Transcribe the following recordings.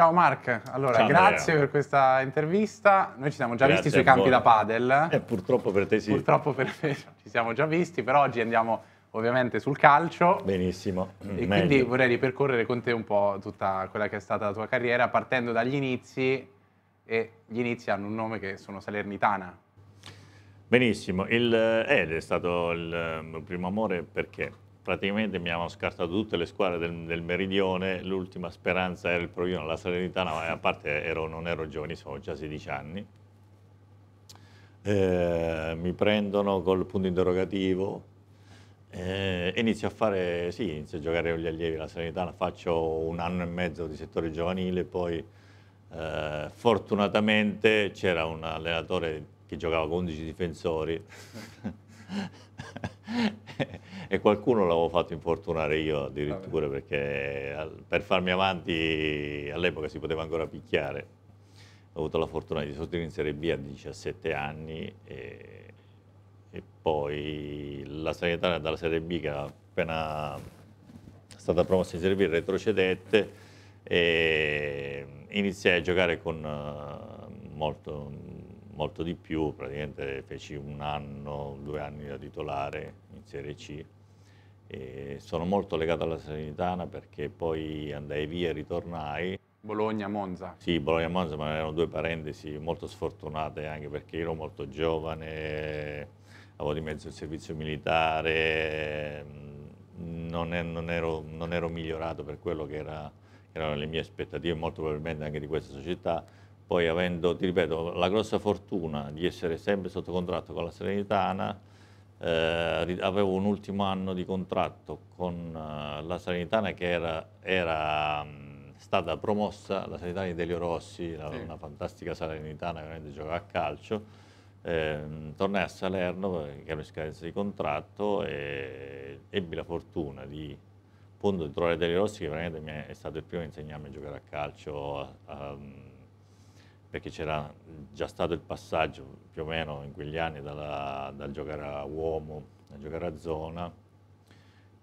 Ciao Mark, allora Ciao, grazie Maria. per questa intervista. Noi ci siamo già grazie visti sui campi voi. da padel. Eh, purtroppo per te sì. Purtroppo per te ci siamo già visti, però oggi andiamo ovviamente sul calcio. Benissimo. E Meglio. quindi vorrei ripercorrere con te un po' tutta quella che è stata la tua carriera, partendo dagli inizi, e gli inizi hanno un nome che sono Salernitana. Benissimo, il, eh, è stato il mio eh, primo amore perché praticamente mi hanno scartato tutte le squadre del, del meridione, l'ultima speranza era il provino la Salernitana, ma a parte ero, non ero giovanissimo, avevo già 16 anni. Eh, mi prendono col punto interrogativo eh, inizio a fare, sì, inizio a giocare con gli allievi della Salernitana, faccio un anno e mezzo di settore giovanile, poi eh, fortunatamente c'era un allenatore che giocava con 11 difensori e qualcuno l'avevo fatto infortunare io addirittura Vabbè. perché per farmi avanti all'epoca si poteva ancora picchiare. Ho avuto la fortuna di sostituire in Serie B a 17 anni e, e poi la sanitaria dalla Serie B che era appena stata promossa in Serie B retrocedette e iniziai a giocare con eh, molto molto di più, praticamente feci un anno, due anni da titolare in Serie C. E sono molto legato alla Salernitana perché poi andai via e ritornai. Bologna-Monza? Sì, Bologna-Monza, ma erano due parentesi molto sfortunate anche perché ero molto giovane, avevo di mezzo il servizio militare, non, è, non, ero, non ero, migliorato per quello che, era, che erano le mie aspettative, molto probabilmente anche di questa società poi avendo, ti ripeto, la grossa fortuna di essere sempre sotto contratto con la Serenitana, eh, avevo un ultimo anno di contratto con eh, la Serenitana che era, era stata promossa, la Serenitana di Delio Rossi, sì. una fantastica Serenitana che veramente giocava a calcio, eh, tornai a Salerno che eh, ero in scadenza di contratto e ebbi la fortuna di, appunto, di trovare Delio Rossi che veramente è stato il primo a insegnarmi a giocare a calcio, a, a perché c'era già stato il passaggio più o meno in quegli anni dalla, dal giocare a uomo a giocare a zona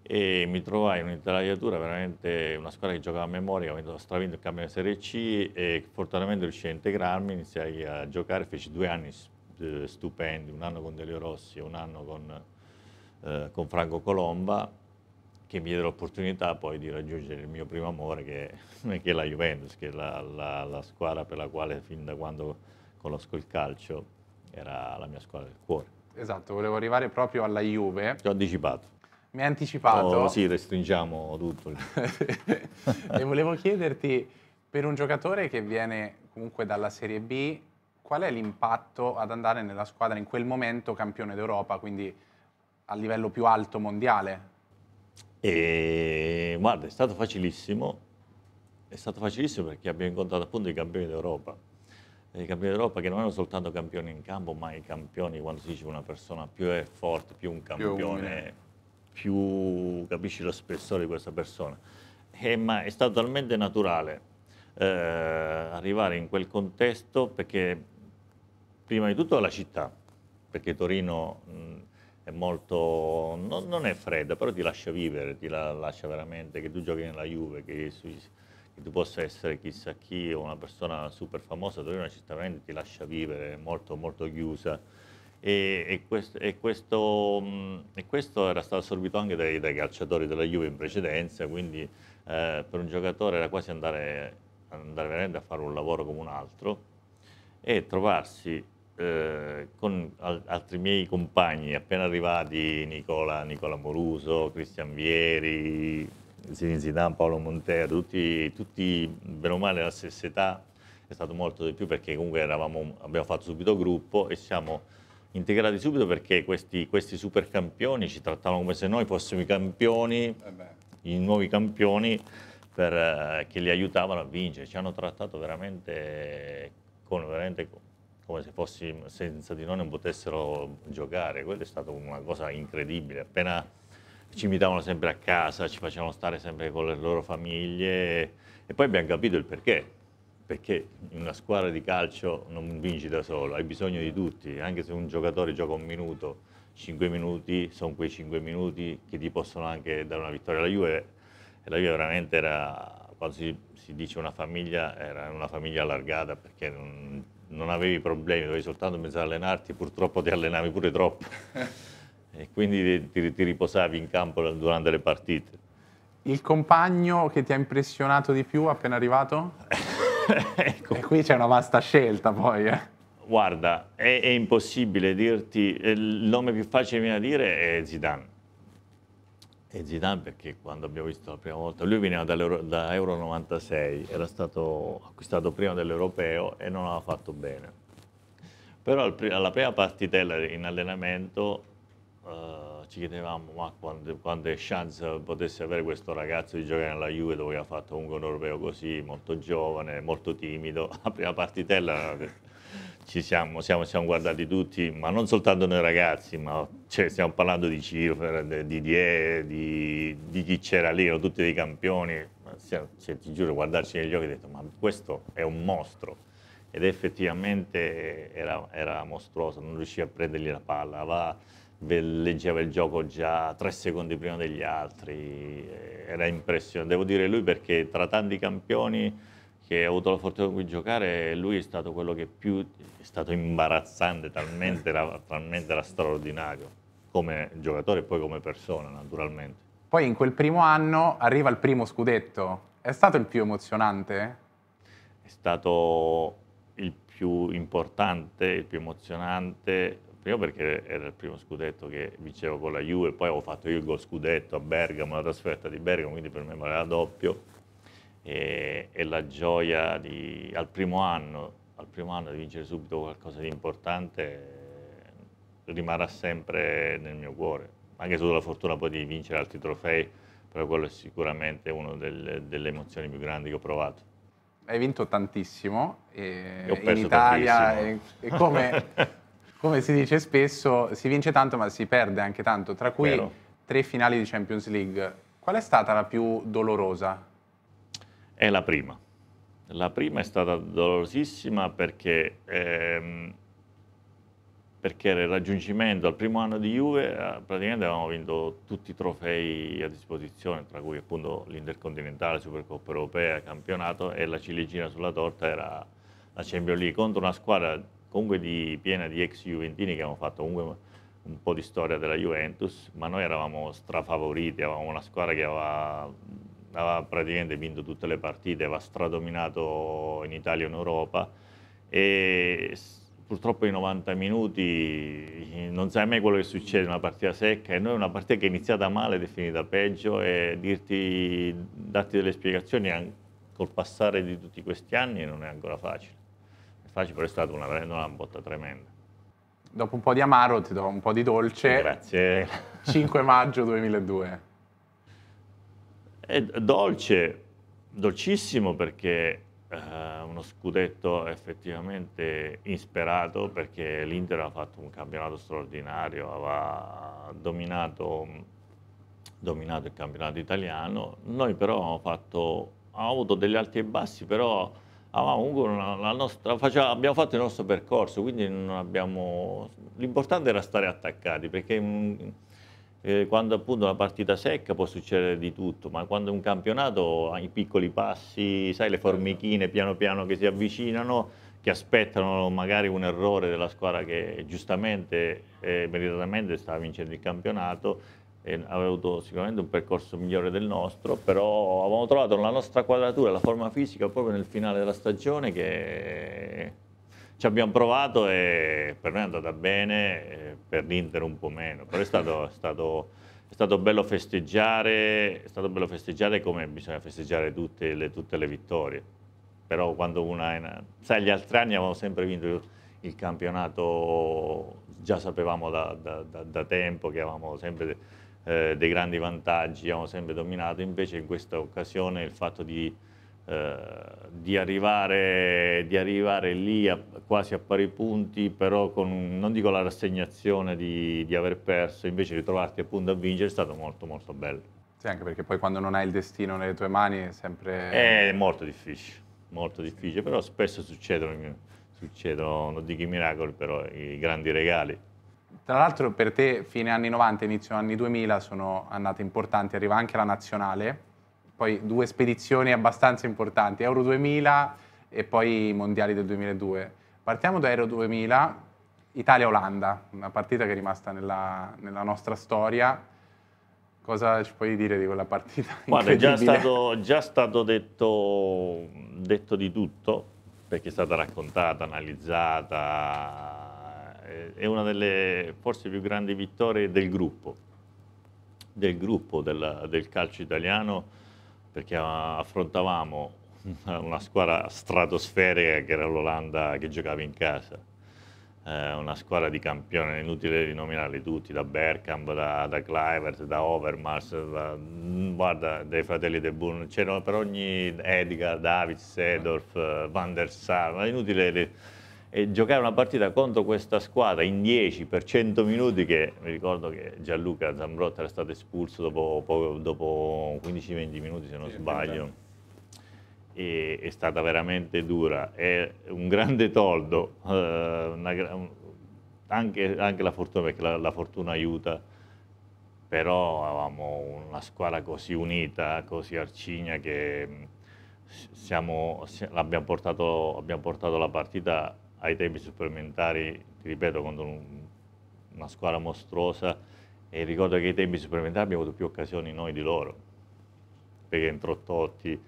e mi trovai in un'intelaiatura veramente una squadra che giocava a memoria, avendo stravinto il campionato Serie C e fortunatamente riuscii a integrarmi, iniziai a giocare, feci due anni eh, stupendi, un anno con Delio Rossi e un anno con, eh, con Franco Colomba che mi diede l'opportunità poi di raggiungere il mio primo amore che, che è la Juventus, che è la, la, la, squadra per la quale fin da quando conosco il calcio era la mia squadra del cuore. Esatto, volevo arrivare proprio alla Juve. Ti ho anticipato. Mi hai anticipato? Oh, sì, restringiamo tutto. e volevo chiederti, per un giocatore che viene comunque dalla Serie B, qual è l'impatto ad andare nella squadra in quel momento campione d'Europa, quindi a livello più alto mondiale? E guarda, è stato facilissimo, è stato facilissimo perché abbiamo incontrato appunto i campioni d'Europa, i campioni d'Europa che non erano soltanto campioni in campo, ma i campioni, quando si dice una persona più è forte, più un campione, più, più capisci lo spessore di questa persona. E, eh, ma è stato talmente naturale eh, arrivare in quel contesto perché prima di tutto la città, perché Torino... Mh, è molto, no, non è fredda, però ti lascia vivere, ti la, lascia veramente che tu giochi nella Juve, che, che, tu possa essere chissà chi o una persona super famosa, Torino certamente ti lascia vivere, è molto, molto chiusa. E, e, questo, e, questo, e, questo, era stato assorbito anche dai, dai, calciatori della Juve in precedenza, quindi eh, per un giocatore era quasi andare, andare veramente a fare un lavoro come un altro e trovarsi eh, con al, altri miei compagni appena arrivati, Nicola, Nicola Moruso, Cristian Vieri, Zidane, Paolo Montero, tutti, tutti bene o male alla stessa età, è stato molto di più perché comunque eravamo, abbiamo fatto subito gruppo e siamo integrati subito perché questi, questi super campioni ci trattavano come se noi fossimo i campioni, eh i nuovi campioni per, eh, che li aiutavano a vincere, ci hanno trattato veramente con veramente come se fossi, senza di noi non potessero giocare. Quella è stata una cosa incredibile. Appena ci invitavano sempre a casa, ci facevano stare sempre con le loro famiglie e poi abbiamo capito il perché. Perché in una squadra di calcio non vinci da solo, hai bisogno di tutti, anche se un giocatore gioca un minuto, cinque minuti sono quei cinque minuti che ti possono anche dare una vittoria alla Juve. E la Juve veramente era quando si, si, dice una famiglia, era una famiglia allargata perché non, non avevi problemi, dovevi soltanto pensare ad allenarti, purtroppo ti allenavi pure troppo e quindi ti, ti riposavi in campo durante le partite. Il compagno che ti ha impressionato di più appena arrivato? ecco. E qui c'è una vasta scelta poi. Eh. Guarda, è, è, impossibile dirti, eh, il nome più facile viene a dire è Zidane e Zidane perché quando abbiamo visto la prima volta, lui veniva da Euro 96, era stato acquistato prima dell'Europeo e non aveva fatto bene. Però alla prima partitella in allenamento eh, ci chiedevamo ma quante, quante chance potesse avere questo ragazzo di giocare nella Juve dove ha fatto comunque un europeo così, molto giovane, molto timido. La prima partitella ci siamo, siamo, siamo, guardati tutti, ma non soltanto noi ragazzi, ma cioè, stiamo parlando di Ciro, di Didier, di, di chi c'era lì, erano tutti dei campioni. Cioè, ti giuro, guardarci negli occhi e ho detto, ma questo è un mostro. Ed effettivamente era, era mostruoso, non riusciva a prendergli la palla, va, leggeva il gioco già tre secondi prima degli altri, era impressionante. Devo dire lui perché tra tanti campioni che ho avuto la fortuna di giocare, lui è stato quello che più è stato imbarazzante, talmente era, talmente era straordinario come giocatore e poi come persona, naturalmente. Poi in quel primo anno arriva il primo scudetto. È stato il più emozionante? È stato il più importante, il più emozionante, prima perché era il primo scudetto che vincevo con la Juve, poi avevo fatto io il gol scudetto a Bergamo, la trasferta di Bergamo, quindi per me valeva doppio e, e la gioia di, al, primo anno, al primo anno di vincere subito qualcosa di importante eh, rimarrà sempre nel mio cuore, anche se solo la fortuna poi di vincere altri trofei, però quello è sicuramente una delle, delle emozioni più grandi che ho provato hai vinto tantissimo e, e in Italia e, e come, come, si dice spesso si vince tanto ma si perde anche tanto tra cui Vero. tre finali di Champions League qual è stata la più dolorosa? è la prima. La prima è stata dolorosissima perché, ehm, perché il raggiungimento al primo anno di Juve eh, praticamente avevamo vinto tutti i trofei a disposizione, tra cui appunto l'Intercontinentale, Supercoppa Europea, campionato e la ciliegina sulla torta era la Champions League contro una squadra comunque di, piena di ex Juventini che avevano fatto comunque un po' di storia della Juventus, ma noi eravamo strafavoriti, avevamo una squadra che aveva aveva praticamente vinto tutte le partite, aveva stradominato in Italia e in Europa e purtroppo i 90 minuti eh, non sai mai quello che succede una partita secca e noi una partita che è iniziata male ed è finita peggio e dirti, darti delle spiegazioni col passare di tutti questi anni non è ancora facile. È facile però è stata una, una botta tremenda. Dopo un po' di amaro ti do un po' di dolce. Grazie. 5 maggio 2002. È dolce, dolcissimo perché eh, uno scudetto effettivamente insperato perché l'Inter ha fatto un campionato straordinario, aveva dominato, dominato il campionato italiano. Noi però fatto, abbiamo avuto degli alti e bassi, però nostra, faceva, abbiamo fatto il nostro percorso, quindi abbiamo, L'importante era stare attaccati perché eh, quando appunto una partita secca può succedere di tutto, ma quando un campionato ha ah, i piccoli passi, sai le formichine certo. piano piano che si avvicinano, che aspettano magari un errore della squadra che giustamente e eh, meritatamente sta vincendo il campionato, eh, aveva avuto sicuramente un percorso migliore del nostro, però avevamo trovato la nostra quadratura, la forma fisica proprio nel finale della stagione che ci abbiamo provato e per noi è andata bene, eh, per l'Inter un po' meno, però è stato, è stato, è stato, bello, festeggiare, è stato bello festeggiare come bisogna festeggiare tutte le, tutte le vittorie, però quando una, una... sai gli altri anni avevamo sempre vinto il campionato, già sapevamo da, da, da, da tempo che avevamo sempre eh, dei grandi vantaggi, avevamo sempre dominato, invece in questa occasione il fatto di... Uh, di, arrivare, di, arrivare, lì a, quasi a pari punti, però con, non dico la rassegnazione di, di aver perso, invece ritrovarti appunto a vincere è stato molto molto bello. Sì, anche perché poi quando non hai il destino nelle tue mani è sempre... Eh, è molto difficile, molto difficile, però spesso succedono, succedono non dico i miracoli, però i grandi regali. Tra l'altro per te fine anni 90, inizio anni 2000 sono annate importanti, arriva anche la nazionale, poi due spedizioni abbastanza importanti, Euro 2000 e poi i mondiali del 2002. Partiamo da Euro 2000, Italia-Olanda, una partita che è rimasta nella, nella, nostra storia. Cosa ci puoi dire di quella partita? Guarda, è già stato, già stato detto, detto, di tutto, perché è stata raccontata, analizzata, eh, è una delle forse più grandi vittorie del gruppo, del, gruppo del, del calcio italiano, perché affrontavamo eh, una squadra stratosferica che era l'Olanda che giocava in casa. Eh, una squadra di campioni, è inutile rinominarli tutti, da Bergkamp, da, da Kluivert, da Overmars, da, mm, guarda, dai fratelli De Boon, c'erano per ogni Edgar, David, Sedorf, eh, Van der Sar, ma è inutile... Li, e giocare una partita contro questa squadra in 10 per 100 minuti che mi ricordo che Gianluca Zambrotta era stato espulso dopo, dopo 15-20 minuti se non sì, sbaglio esatto e, è stata veramente dura. È un grande toldo, eh, una, anche, anche, la fortuna, perché la, la fortuna aiuta, però avevamo una squadra così unita, così arcigna che siamo, abbiamo, portato, abbiamo portato la partita ai tempi supplementari, ti ripeto, contro un, una squadra mostruosa e ricordo che ai tempi supplementari abbiamo avuto più occasioni noi di loro, perché entrò Totti,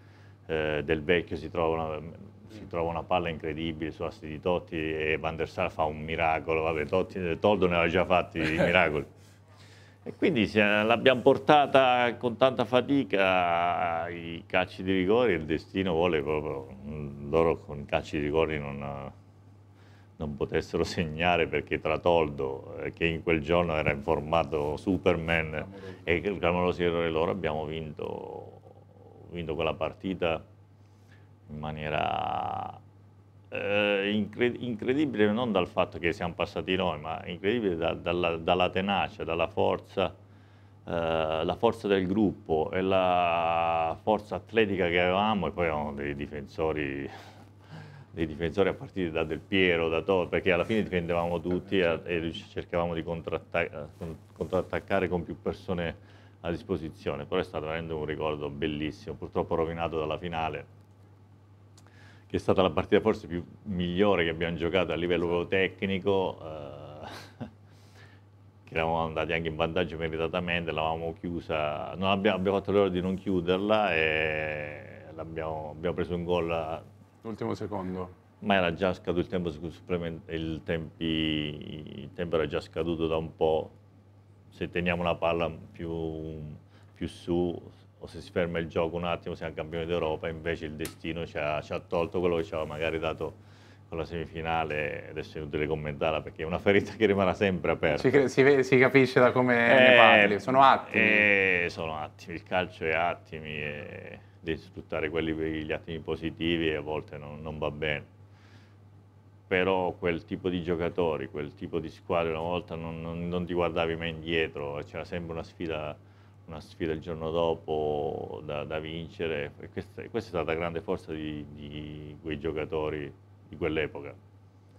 eh, del vecchio si trova, una, si trova, una, palla incredibile su assi di Totti e Van der Sar fa un miracolo, vabbè Totti, Toldo ne aveva già fatti i miracoli. E quindi eh, l'abbiamo portata con tanta fatica ai calci di rigore, il destino vuole proprio mm, loro con i calci di rigore non, non potessero segnare perché tra Toldo, eh, che in quel giorno era in formato Superman, e il clamoroso errore loro abbiamo vinto vinto quella partita in maniera eh, incred incredibile, non dal fatto che siamo passati noi, ma incredibile da, dalla, dalla, tenacia, dalla forza, eh, la forza del gruppo e la forza atletica che avevamo e poi avevamo dei difensori dei difensori a partire da Del Piero, da Tor, perché alla fine difendevamo tutti e, cercavamo di eh, contrattaccare con più persone a disposizione, però è stato veramente un ricordo bellissimo, purtroppo rovinato dalla finale, che è stata la partita forse più migliore che abbiamo giocato a livello esatto. tecnico, eh, che eravamo andati anche in vantaggio meritatamente, l'avevamo chiusa, abbiamo, abbiamo, fatto l'ora di non chiuderla e abbiamo preso un gol. L'ultimo secondo ma era già scaduto il tempo, il, tempi, il tempo era già scaduto da un po', se teniamo la palla più, più su o se si ferma il gioco un attimo siamo campioni d'Europa, invece il destino ci ha, ci ha tolto quello che ci aveva magari dato con la semifinale, adesso è inutile commentarla perché è una ferita che rimarrà sempre aperta. Si, si, si capisce da come eh, parli, sono attimi. Eh, sono attimi, il calcio è attimi e devi sfruttare quelli, gli attimi positivi e a volte non, non va bene però quel tipo di giocatori, quel tipo di squadre una volta non, non, non ti guardavi mai indietro, c'era sempre una sfida, una sfida, il giorno dopo da, da vincere e questa, questa, è stata la grande forza di, di quei giocatori di quell'epoca.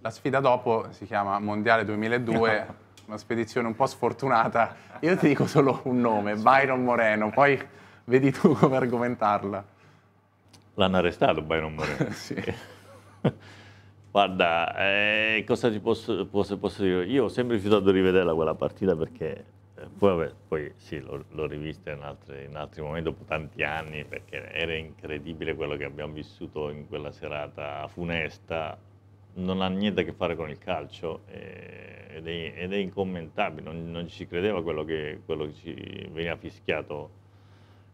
La sfida dopo si chiama Mondiale 2002. una spedizione un po' sfortunata. Io ti dico solo un nome, Byron Moreno, poi vedi tu come argomentarla. L'hanno arrestato Byron Moreno. sì. Guarda, eh, cosa ti posso, posso, posso, dire? Io ho sempre rifiutato di rivederla quella partita perché eh, poi, vabbè, poi sì, l'ho, rivista in altri, in altri, momenti dopo tanti anni perché era incredibile quello che abbiamo vissuto in quella serata funesta. Non ha niente a che fare con il calcio eh, ed, è, ed, è, incommentabile, non, non ci credeva quello che, quello che ci veniva fischiato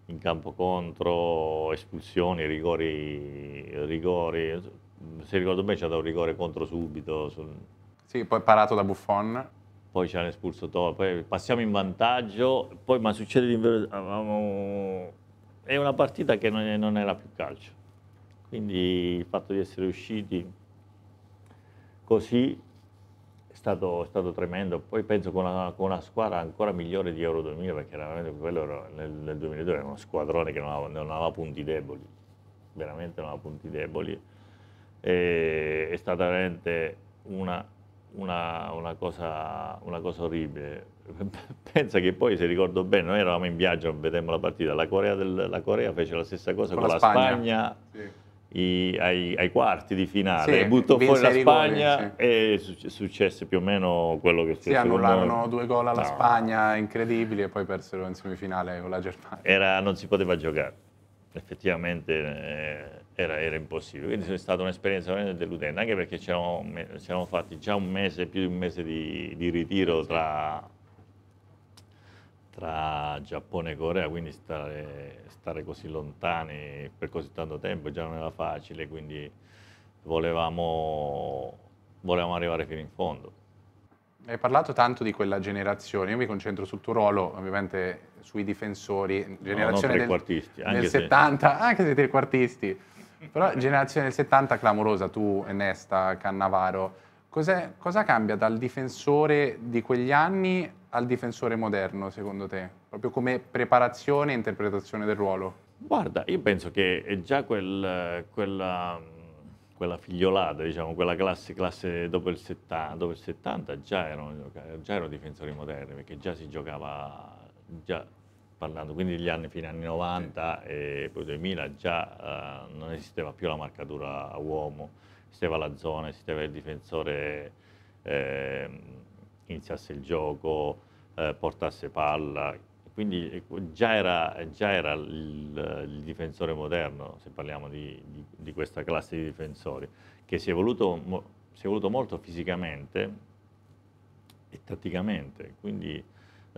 in campo contro, espulsioni, rigori, rigori Mm, se ricordo bene, ci ha dato un rigore contro subito. Sul... Sì, poi parato da Buffon. Poi ci hanno espulso Toro, poi passiamo in vantaggio, poi ma succede l'inverno. Avevamo... Ah, è una partita che non, non era più calcio. Quindi il fatto di essere usciti così è stato, è stato, tremendo. Poi penso con una, con una, squadra ancora migliore di Euro 2000, perché veramente quello era, nel, nel, 2002 era uno squadrone che non aveva, non aveva, punti deboli, veramente non aveva punti deboli e, eh, è stata veramente una, una, una, cosa, una cosa orribile. Pensa che poi, se ricordo bene, noi eravamo in viaggio, vedemmo la partita, la Corea, del, la Corea fece la stessa cosa con, con la Spagna. Spagna sì. I, ai, ai, quarti di finale, sì, buttò fuori la Spagna gol, sì. e successe più o meno quello che è successo. Sì, annullarono due gol alla no. Spagna incredibili e poi persero in semifinale con la Germania. Era, non si poteva giocare, effettivamente. Eh, era, era, impossibile. Quindi è stata un'esperienza veramente deludente, anche perché ci siamo fatti già un mese, più di un mese di, di ritiro tra, tra, Giappone e Corea, quindi stare, stare, così lontani per così tanto tempo già non era facile, quindi volevamo, volevamo arrivare fino in fondo. Hai parlato tanto di quella generazione, io mi concentro sul tuo ruolo, ovviamente sui difensori, generazione no, del, anche del se... 70, anche se trequartisti, però generazione del 70 clamorosa, tu, Ernesta Cannavaro, Cos'è, cosa cambia dal difensore di quegli anni al difensore moderno, secondo te? Proprio come preparazione e interpretazione del ruolo? Guarda, io penso che già quel, quella, quella, figliolata, diciamo, quella classe, classe dopo, il 70, dopo il 70 già erano, già erano difensori moderni, perché già si giocava, già parlando quindi degli anni, fino agli anni 90 sì. e poi 2000, già eh, non esisteva più la marcatura a uomo, esisteva la zona, esisteva il difensore eh, iniziasse il gioco, eh, portasse palla, quindi eh, già era, già era il, il, difensore moderno, se parliamo di, di, di, questa classe di difensori, che si è evoluto, mo, si è evoluto molto fisicamente e tatticamente, quindi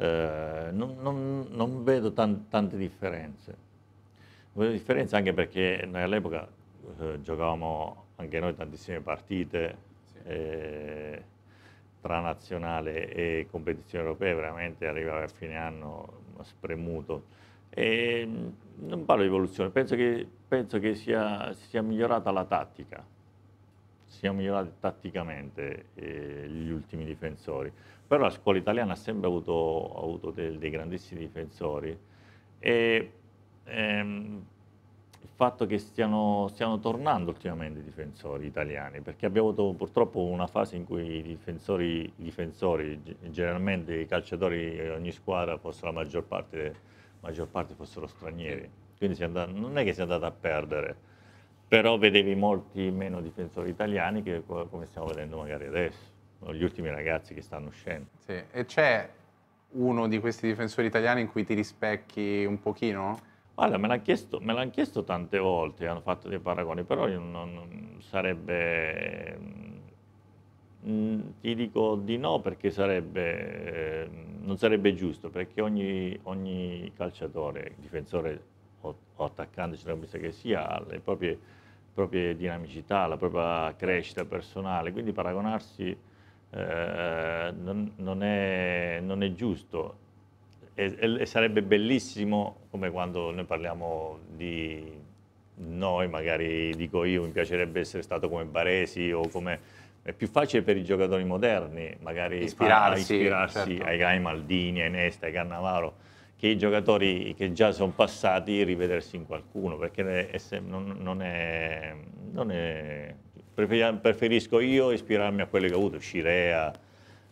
eh, non, non, non, vedo tan, tante differenze. Vedo differenze anche perché noi all'epoca eh, giocavamo anche noi tantissime partite sì. eh, tra nazionale e competizioni europee, veramente arrivava a fine anno spremuto. E mm, non parlo di evoluzione, penso che, penso che sia, sia, migliorata la tattica, siano migliorati tatticamente eh, gli ultimi difensori però la scuola italiana ha sempre avuto, ha avuto dei, dei, grandissimi difensori e ehm, il fatto che stiano, stiano, tornando ultimamente i difensori italiani, perché abbiamo avuto purtroppo una fase in cui i difensori, i difensori generalmente i calciatori di eh, ogni squadra, fosse la maggior parte, maggior parte fossero stranieri, quindi andata, non è che sia andata a perdere, però vedevi molti meno difensori italiani che come stiamo vedendo magari adesso gli ultimi ragazzi che stanno uscendo. Sì. E c'è uno di questi difensori italiani in cui ti rispecchi un pochino? Guarda, me l'hanno chiesto, chiesto, tante volte, hanno fatto dei paragoni, però io non, non sarebbe... Mm, ti dico di no perché sarebbe, eh, non sarebbe giusto, perché ogni, ogni calciatore, difensore o, o attaccante, centrocampista che sia, ha le proprie, proprie dinamicità, la propria crescita personale, quindi paragonarsi eh, non, non, è, non, è, giusto e, e, sarebbe bellissimo come quando noi parliamo di noi, magari dico io, mi piacerebbe essere stato come Baresi o come... È più facile per i giocatori moderni, magari ispirarsi, ispirarsi certo. ai, Maldini, ai Nesta, ai Cannavaro, che i giocatori che già sono passati rivedersi in qualcuno, perché è, non, non, è, non, è, preferisco io ispirarmi a quelli che ho avuto, Scirea,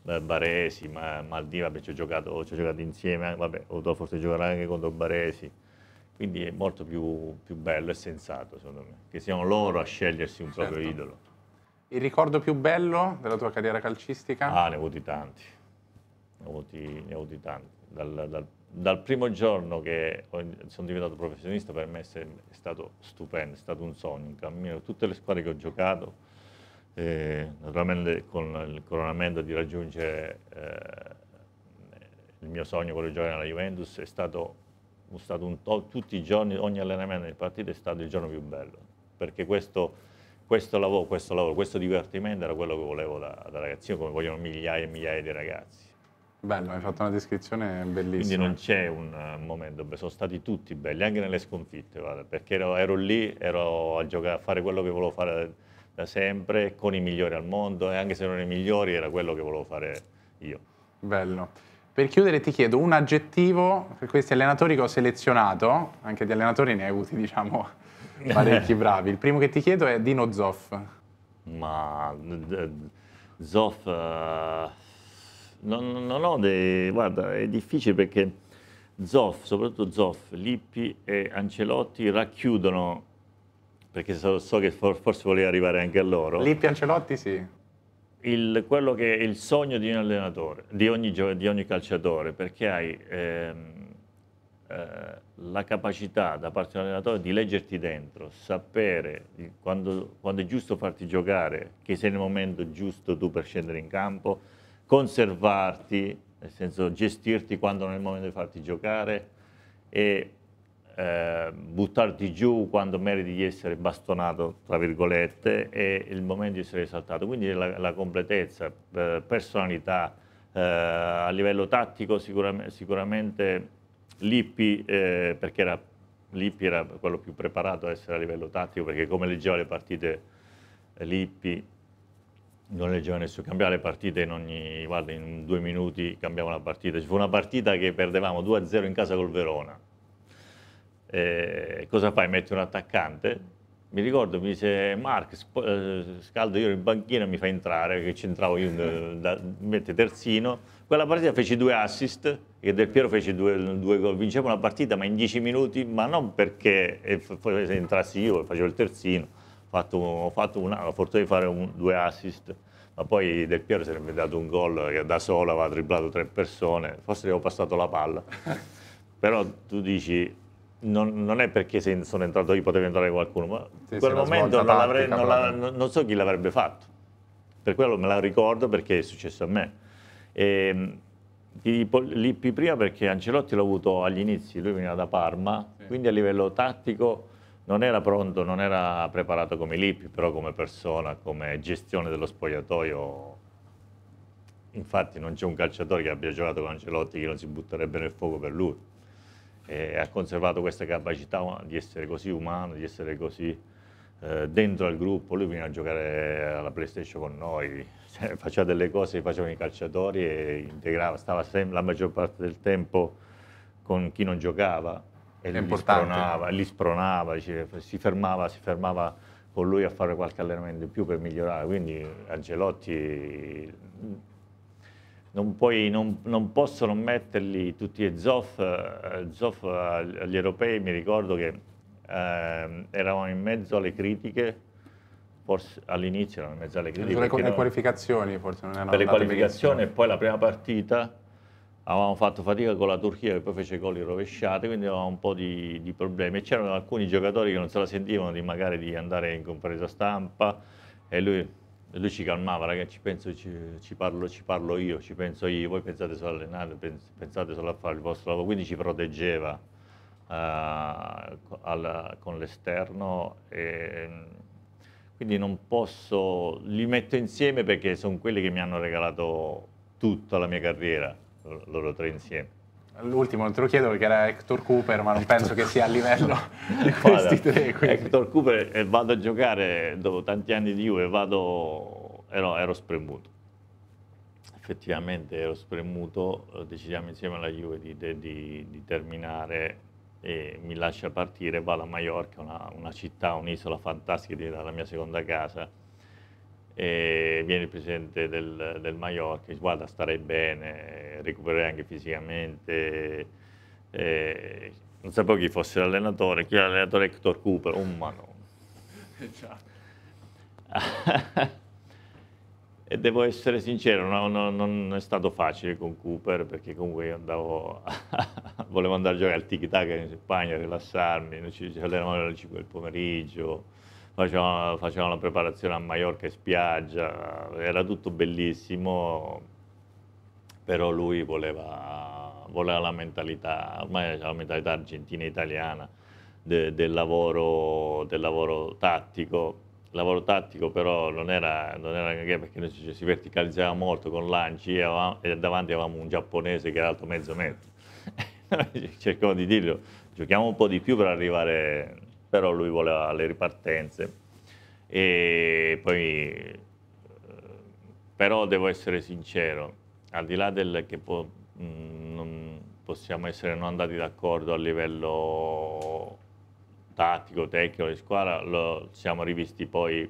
eh, Baresi, Maldiva, ci ho giocato, giocato insieme, eh, vabbè, ho dovuto forse giocare anche contro Baresi, quindi è molto più, più, bello e sensato secondo me, che siano loro a scegliersi un certo. proprio idolo. Il ricordo più bello della tua carriera calcistica? Ah, ne ho avuti tanti, ne ho avuti, ne ho avuti tanti, dal, dal dal primo giorno che sono diventato professionista per me è stato stupendo, è stato un sogno, un cammino, tutte le squadre che ho giocato, eh, naturalmente con il coronamento di raggiungere eh, il mio sogno, quello di giocare alla Juventus, è stato, è stato un, tutti i giorni, ogni allenamento di partita è stato il giorno più bello, perché questo questo lavoro, questo lavoro, questo divertimento era quello che volevo da, da ragazzino, come vogliono migliaia e migliaia di ragazzi. Bello, hai fatto una descrizione bellissima. Quindi non c'è un eh, momento, sono stati tutti belli, anche nelle sconfitte, guarda, perché ero, ero, lì, ero a, giocare, a fare quello che volevo fare da sempre, con i migliori al mondo, e anche se non i migliori era quello che volevo fare io. Bello. Per chiudere ti chiedo un aggettivo per questi allenatori che ho selezionato, anche di allenatori ne hai avuti diciamo parecchi bravi. Il primo che ti chiedo è Dino Zoff. Ma Zoff... Uh non, non ho dei... guarda, è difficile perché Zoff, soprattutto Zoff, Lippi e Ancelotti racchiudono, perché so, so che for, forse voleva arrivare anche a loro. Lippi e Ancelotti sì. Il, quello che è il sogno di un allenatore, di ogni, di ogni calciatore, perché hai ehm, eh, la capacità da parte di un allenatore di leggerti dentro, sapere quando, quando è giusto farti giocare, che sei nel momento giusto tu per scendere in campo, conservarti, nel senso gestirti quando non è il momento di farti giocare e eh, buttarti giù quando meriti di essere bastonato, tra virgolette, e il momento di essere esaltato. Quindi la, la completezza, eh, personalità, eh, a livello tattico sicuramente, sicuramente Lippi, eh, perché era, Lippi era quello più preparato a essere a livello tattico, perché come leggeva le partite eh, Lippi non leggeva nessuno, cambiava le partite in ogni, guarda, in due minuti cambiava la partita. Ci fu una partita che perdevamo 2-0 in casa col Verona. Eh, cosa fai? Metti un attaccante? Mi ricordo, mi dice Mark, eh, scaldo io in banchina mi fa entrare, che c'entravo io, da, mette terzino. Quella partita feci due assist, e Del Piero fece due, due gol. Vincevo una partita, ma in dieci minuti, ma non perché eh, entrassi io, facevo il terzino fatto, ho fatto una, ho fortuna di fare un, due assist, ma poi Del Piero si sarebbe dato un gol che da solo aveva dribblato tre persone, forse gli ho passato la palla. Però tu dici, non, non, è perché se sono entrato io potevo entrare qualcuno, ma sì, in quel momento non, tattica, non, la, non, so chi l'avrebbe fatto. Per quello me la ricordo perché è successo a me. E, ehm, Lippi prima perché Ancelotti l'ho avuto agli inizi, lui veniva da Parma, sì. quindi a livello tattico non era pronto, non era preparato come Lippi, però come persona, come gestione dello spogliatoio. Infatti non c'è un calciatore che abbia giocato con Ancelotti che non si butterebbe nel fuoco per lui. E ha conservato questa capacità di essere così umano, di essere così eh, dentro al gruppo. Lui veniva a giocare alla PlayStation con noi, cioè, faceva delle cose che facevano i calciatori e integrava, stava la maggior parte del tempo con chi non giocava e li spronava, li spronava cioè, si, fermava, si fermava con lui a fare qualche allenamento in più per migliorare. Quindi Angelotti non, puoi, non, non, posso non metterli tutti e Zoff, eh, Zoff agli eh, europei mi ricordo che eh, eravamo in mezzo alle critiche all'inizio erano in mezzo alle critiche per le, qualificazioni forse non erano per le qualificazioni e poi la prima partita avevamo fatto fatica con la Turchia che poi fece gol rovesciati, quindi avevamo un po' di, di problemi. C'erano alcuni giocatori che non se la sentivano di magari di andare in compresa stampa e lui, lui ci calmava, ragazzi, penso, ci, ci, parlo, ci, parlo, io, ci penso io, voi pensate solo allenare, pensate solo a fare il vostro lavoro, quindi ci proteggeva uh, al, con l'esterno. quindi non posso, li metto insieme perché sono quelli che mi hanno regalato tutta la mia carriera loro tre insieme. L'ultimo non te lo chiedo perché era Hector Cooper, ma non Hector penso che sia a livello di questi tre. Quindi. Hector Cooper e eh, vado a giocare dopo tanti anni di Juve, vado, ero, ero spremuto. Effettivamente ero spremuto, eh, decidiamo insieme alla Juve di, di, di, terminare e mi lascia partire, vado a Mallorca, una, una città, un'isola fantastica, era la mia seconda casa e viene il presidente del, del Mallorca, dice guarda starei bene, recupererei anche fisicamente. E non sapevo chi fosse l'allenatore, chi era l'allenatore Hector Cooper, un mano. Eh, e devo essere sincero, no, no, non è stato facile con Cooper perché comunque io andavo volevo andare a giocare al tic tac in Spagna, rilassarmi, non ci allenavamo alle 5 del pomeriggio facevamo, facevamo la preparazione a Mallorca e spiaggia, era tutto bellissimo, però lui voleva, voleva la mentalità, ormai la mentalità argentina e italiana de, del, lavoro, del lavoro tattico, lavoro tattico però non era, non era perché noi ci, si verticalizzava molto con lanci e, avevamo, e, davanti avevamo un giapponese che era alto mezzo metro. Cercavo di dirlo, giochiamo un po' di più per arrivare però lui voleva le ripartenze. E poi, eh, però devo essere sincero, al di là del che po- mm, non possiamo essere non andati d'accordo a livello tattico, tecnico di squadra, lo siamo rivisti poi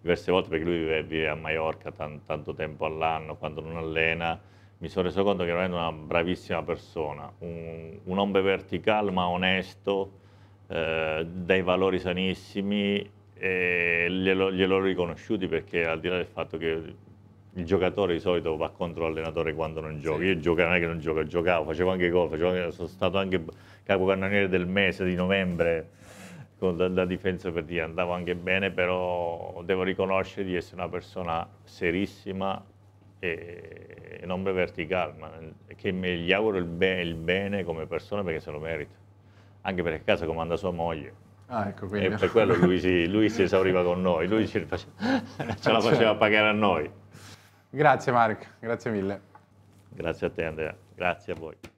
diverse volte perché lui vive, vive a Maiorca tan, tanto tempo all'anno, quando non allena, mi sono reso conto che era una bravissima persona, un, un ombre verticale ma onesto, eh, dai valori sanissimi e glielo, glielo riconosciuti perché al di là del fatto che il giocatore di solito va contro l'allenatore quando non gioca. Sì. Io giocavo, non è che non gioco, giocavo, facevo anche gol, facevo anche, sono stato anche capocannoniere del mese di novembre con, da, da, difensa per dire, andavo anche bene, però devo riconoscere di essere una persona serissima e, e non verticale, calma, che mi, gli auguro il, be, il bene come persona perché se lo merita anche perché a casa comanda sua moglie. Ah, ecco, quindi... E per quello lui si, lui si esauriva con noi, lui ce, faceva, ce la certo. faceva pagare a noi. Grazie Mark, grazie mille. Grazie a te Andrea, grazie a voi.